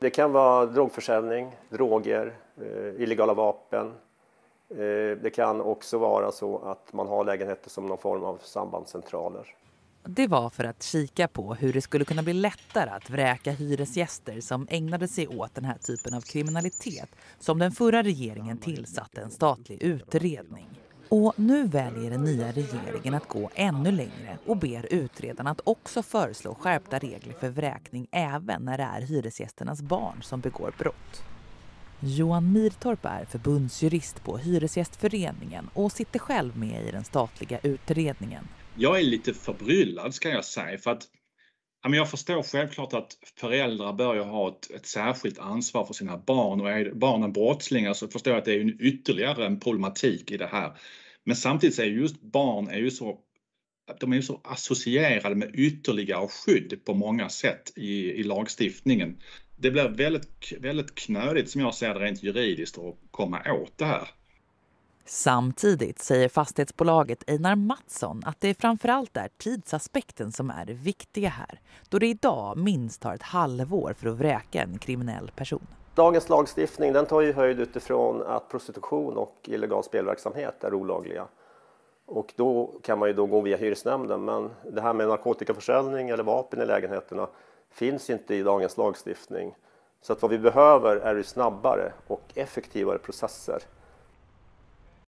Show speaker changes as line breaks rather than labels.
Det kan vara drogförsäljning, droger, eh, illegala vapen. Eh, det kan också vara så att man har lägenheter som någon form av sambandscentraler.
Det var för att kika på hur det skulle kunna bli lättare att vräka hyresgäster som ägnade sig åt den här typen av kriminalitet som den förra regeringen tillsatte en statlig utredning. Och nu väljer den nya regeringen att gå ännu längre och ber utredarna att också föreslå skärpta regler för vräkning även när det är hyresgästernas barn som begår brott. Johan Mirtorp är förbundsjurist på Hyresgästföreningen och sitter själv med i den statliga utredningen.
Jag är lite förbryllad ska jag säga för att jag förstår självklart att föräldrar bör ha ett, ett, särskilt ansvar för sina barn och är barnen brottslingar så förstår jag att det är en ytterligare en problematik i det här. Men samtidigt är just barn är ju så de är ju så associerade med ytterligare skydd på många sätt i, i lagstiftningen. Det blir väldigt, väldigt knöligt som jag ser det rent juridiskt att komma åt det
här. Samtidigt säger fastighetsbolaget Einar Mattsson att det framförallt är tidsaspekten som är det viktiga här då det idag minst tar ett halvår för att vräka en kriminell person.
Dagens lagstiftning den tar ju höjd utifrån att prostitution och illegal spelverksamhet är olagliga. Och då kan man ju då gå via hyresnämnden men det här med narkotikaförsäljning eller vapen i lägenheterna finns inte i dagens lagstiftning. Så att vad vi behöver är ju snabbare och effektivare processer.